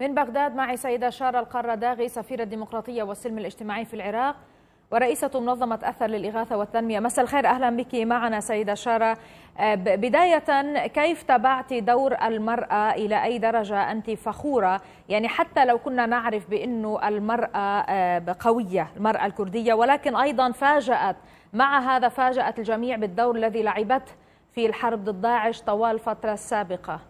من بغداد معي سيدة شارة القارة داغي سفيرة الديمقراطية والسلم الاجتماعي في العراق ورئيسة منظمة أثر للإغاثة والتنمية مساء الخير أهلا بك معنا سيدة شارة آه، بداية كيف تبعت دور المرأة إلى أي درجة أنت فخورة يعني حتى لو كنا نعرف بأنه المرأة آه، قوية المرأة الكردية ولكن أيضا فاجأت مع هذا فاجأت الجميع بالدور الذي لعبته في الحرب ضد داعش طوال الفترة السابقة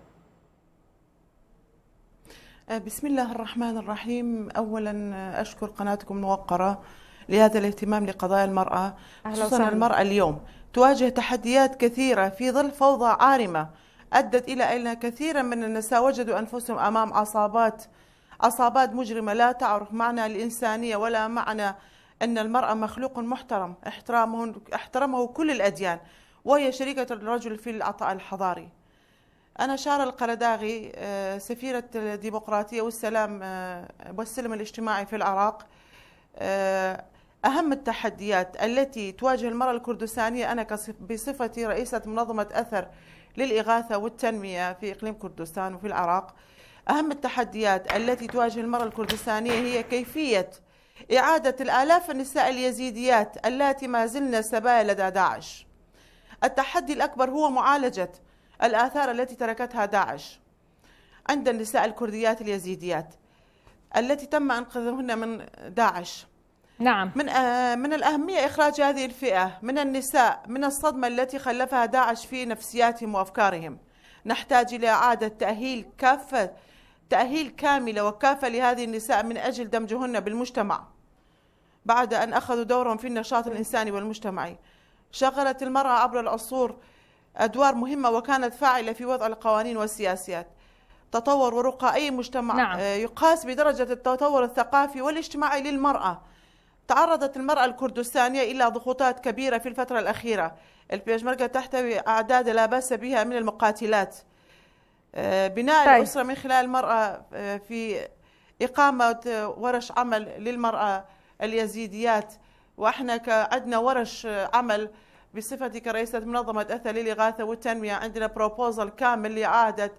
آه، بسم الله الرحمن الرحيم أولا آه، أشكر قناتكم الموقرة لهذا الاهتمام لقضايا المرأة خصوصا المرأة اليوم تواجه تحديات كثيرة في ظل فوضى عارمة أدت إلى أن كثيرا من النساء وجدوا أنفسهم أمام عصابات عصابات مجرمة لا تعرف معنى الإنسانية ولا معنى أن المرأة مخلوق محترم احترامه, احترمه كل الأديان وهي شريكة الرجل في العطاء الحضاري أنا شارة القرداغي آه، سفيرة الديمقراطية والسلام آه، والسلم الاجتماعي في العراق آه، أهم التحديات التي تواجه المرأة الكردستانية أنا بصفتي رئيسة منظمة أثر للإغاثة والتنمية في إقليم كردستان وفي العراق أهم التحديات التي تواجه المرأة الكردستانية هي كيفية إعادة الآلاف النساء اليزيديات اللاتي ما زلن سبايا لدى داعش التحدي الأكبر هو معالجة الآثار التي تركتها داعش عند النساء الكرديات اليزيديات التي تم انقاذهن من داعش نعم من آه، من الأهمية إخراج هذه الفئة من النساء من الصدمة التي خلفها داعش في نفسياتهم وأفكارهم نحتاج إلى إعادة تأهيل كافة تأهيل كاملة وكافة لهذه النساء من أجل دمجهن بالمجتمع بعد أن أخذوا دورهم في النشاط الإنساني والمجتمعي شغلت المرأة عبر العصور أدوار مهمة وكانت فاعلة في وضع القوانين والسياسات تطور ورقى أي مجتمع نعم. آه، يقاس بدرجة التطور الثقافي والاجتماعي للمرأة تعرضت المرأة الكردستانية إلى ضغوطات كبيرة في الفترة الأخيرة البيشمركة تحتوي أعداد لا بأس بها من المقاتلات آه، بناء طيب. الأسرة من خلال المرأة آه، في إقامة ورش عمل للمرأة اليزيديات وإحنا عندنا ورش عمل بصفتك رئيسة منظمة أثر للإغاثة والتنمية عندنا بروبوزل كامل لإعادة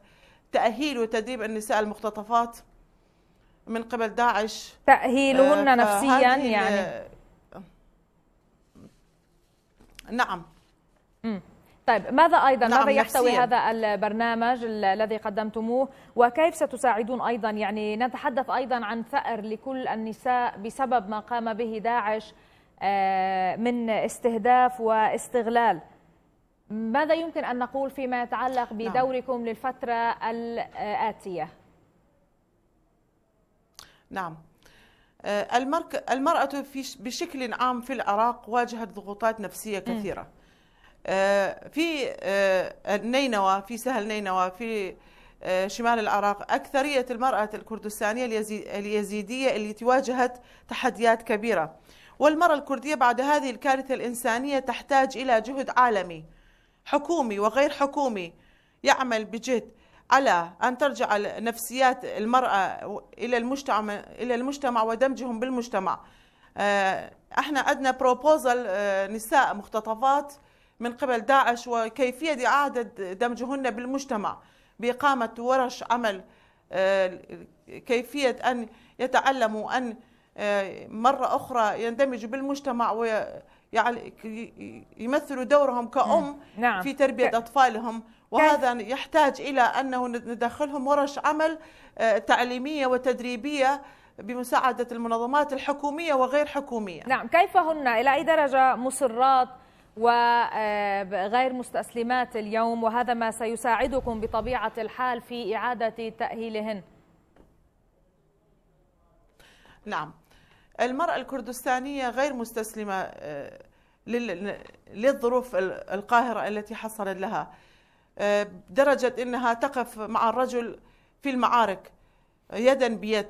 تأهيل وتدريب النساء المختطفات من قبل داعش تأهيلهن آه نفسيا يعني نعم طيب ماذا أيضا نعم ماذا يحتوي نفسياً. هذا البرنامج الذي قدمتموه وكيف ستساعدون أيضا يعني نتحدث أيضا عن ثأر لكل النساء بسبب ما قام به داعش آه، من استهداف واستغلال ماذا يمكن أن نقول فيما يتعلق نعم. بدوركم للفترة الآتية؟ نعم آه، المرأة في بشكل عام في العراق واجهت ضغوطات نفسية كثيرة آه، في نينوى في سهل نينوى في شمال العراق أكثرية المرأة الكردستانية اليزيدية التي واجهت تحديات كبيرة والمرأة الكردية بعد هذه الكارثة الإنسانية تحتاج إلى جهد عالمي حكومي وغير حكومي يعمل بجد على أن ترجع نفسيات المرأة إلى المجتمع إلى المجتمع ودمجهم بالمجتمع. آه، احنا عندنا بروبوزل آه، نساء مختطفات من قبل داعش وكيفية إعادة دمجهن بالمجتمع بإقامة ورش عمل آه، كيفية أن يتعلموا أن مرة أخرى يندمجوا بالمجتمع ويمثلوا دورهم كأم نعم. في تربية أطفالهم وهذا يحتاج إلى أنه ندخلهم ورش عمل آه، تعليمية وتدريبية بمساعدة المنظمات الحكومية وغير حكومية نعم كيف هن إلى أي درجة مصرات وغير آه، مستسلمات اليوم وهذا ما سيساعدكم بطبيعة الحال في إعادة تأهيلهن نعم المرأة الكردستانية غير مستسلمة آه، للظروف القاهرة التي حصلت لها آه، درجة أنها تقف مع الرجل في المعارك يدا بيد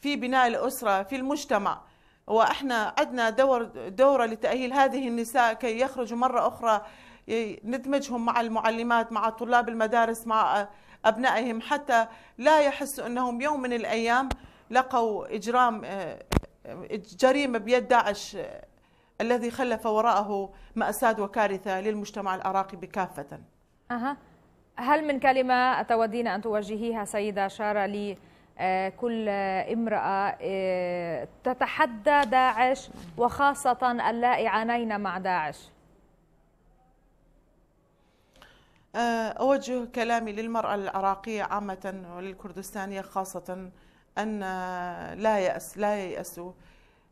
في بناء الأسرة في المجتمع وإحنا عندنا دور دورة لتأهيل هذه النساء كي يخرجوا مرة أخرى ندمجهم مع المعلمات مع طلاب المدارس مع أبنائهم حتى لا يحسوا أنهم يوم من الأيام لقوا إجرام آه، آه، جريمة بيد داعش آه، الذي خلف وراءه مأساة وكارثة للمجتمع العراقي بكافة اها هل من كلمة تودين أن توجهيها سيدة شارة لكل كل امرأة تتحدى داعش وخاصة اللائي عانينا مع داعش أوجه كلامي للمرأة العراقية عامة وللكردستانية خاصة أن لا يأس لا ييأسوا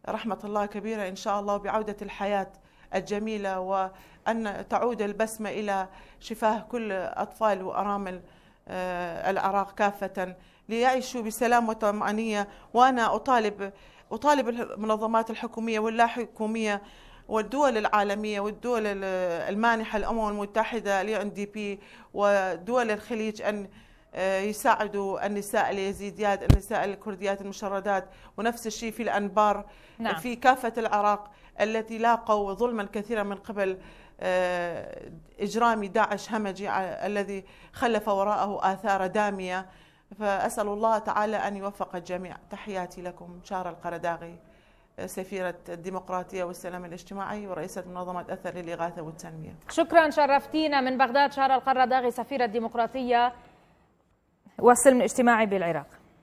رحمة الله كبيرة إن شاء الله بعودة الحياة الجميلة وأن تعود البسمة إلى شفاه كل أطفال وأرامل آه، العراق كافة ليعيشوا بسلام وطمأنينة وأنا أطالب أطالب المنظمات الحكومية واللا حكومية والدول العالمية والدول المانحة الأمم المتحدة اليو ان دي بي ودول الخليج أن آه، يساعدوا النساء اليزيديات النساء الكرديات المشردات ونفس الشيء في الأنبار نعم. في كافة العراق التي لاقوا ظلما كثيرا من قبل آه، إجرام داعش همجي آه، الذي خلف وراءه آثار دامية فأسأل الله تعالى أن يوفق الجميع تحياتي لكم شارة القرداغي سفيرة الديمقراطية والسلام الاجتماعي ورئيسة منظمة أثر للإغاثة والتنمية شكرا شرفتينا من بغداد شارة القرداغي سفيرة الديمقراطية والسلم الاجتماعي بالعراق